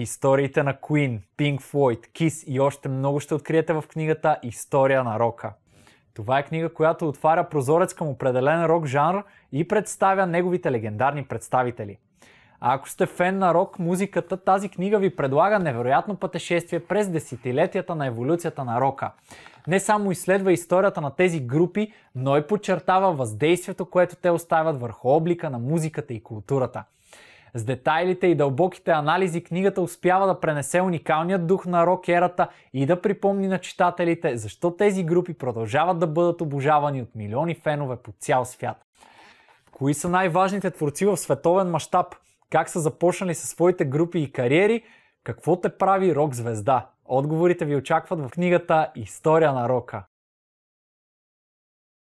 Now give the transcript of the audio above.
Историите на Queen, Pink Floyd, Kiss и още много ще откриете в книгата История на рока. Това е книга, която отваря прозорец към определен рок жанр и представя неговите легендарни представители. А ако сте фен на рок музиката, тази книга ви предлага невероятно пътешествие през десетилетията на еволюцията на рока. Не само изследва историята на тези групи, но и подчертава въздействието, което те оставят върху облика на музиката и културата. С детайлите и дълбоките анализи книгата успява да пренесе уникалният дух на рок ерата и да припомни на читателите защо тези групи продължават да бъдат обожавани от милиони фенове по цял свят. Кои са най-важните творци в световен мащаб? Как са започнали със своите групи и кариери? Какво те прави рок звезда? Отговорите ви очакват в книгата История на рока.